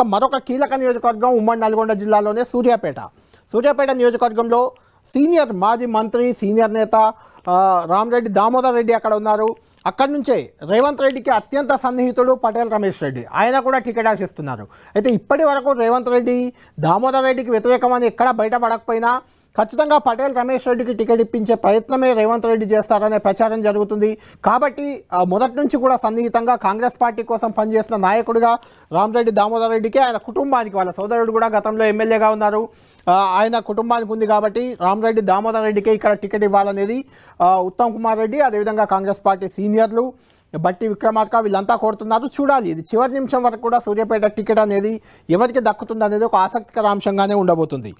ఇక మరొక కీలక నియోజకవర్గం ఉమ్మడి నల్గొండ జిల్లాలోనే సూర్యాపేట సూర్యాపేట నియోజకవర్గంలో సీనియర్ మాజీ మంత్రి సీనియర్ నేత రామరెడ్డి దామోదర్ రెడ్డి అక్కడ ఉన్నారు అక్కడి నుంచే రేవంత్ రెడ్డికి అత్యంత సన్నిహితుడు పటేల్ రమేష్ రెడ్డి ఆయన కూడా టికెట్ ఆశిస్తున్నారు అయితే ఇప్పటి వరకు రేవంత్ రెడ్డి దామోదర్ రెడ్డికి వ్యతిరేకమని ఎక్కడ బయటపడకపోయినా ఖచ్చితంగా పటేల్ రమేష్ రెడ్డికి టికెట్ ఇప్పించే ప్రయత్నమే రేవంత్ రెడ్డి చేస్తారనే ప్రచారం జరుగుతుంది కాబట్టి మొదటి నుంచి కూడా సన్నిహితంగా కాంగ్రెస్ పార్టీ కోసం పనిచేసిన నాయకుడిగా రామ్రెడ్డి దామోదర్ రెడ్డికి ఆయన కుటుంబానికి వాళ్ళ సోదరుడు కూడా గతంలో ఎమ్మెల్యేగా ఉన్నారు ఆయన కుటుంబానికి ఉంది కాబట్టి రెడ్డి దామోదర్ రెడ్డికి ఇక్కడ టికెట్ ఇవ్వాలనేది ఉత్తమ్ కుమార్ రెడ్డి అదేవిధంగా కాంగ్రెస్ పార్టీ సీనియర్లు బట్టి విక్రమార్క వీళ్ళంతా కోరుతున్నారు చూడాలి ఇది చివరి నిమిషం వరకు కూడా సూర్యాపేట టికెట్ అనేది ఎవరికి దక్కుతుంది అనేది ఒక ఆసక్తికర అంశంగానే ఉండబోతుంది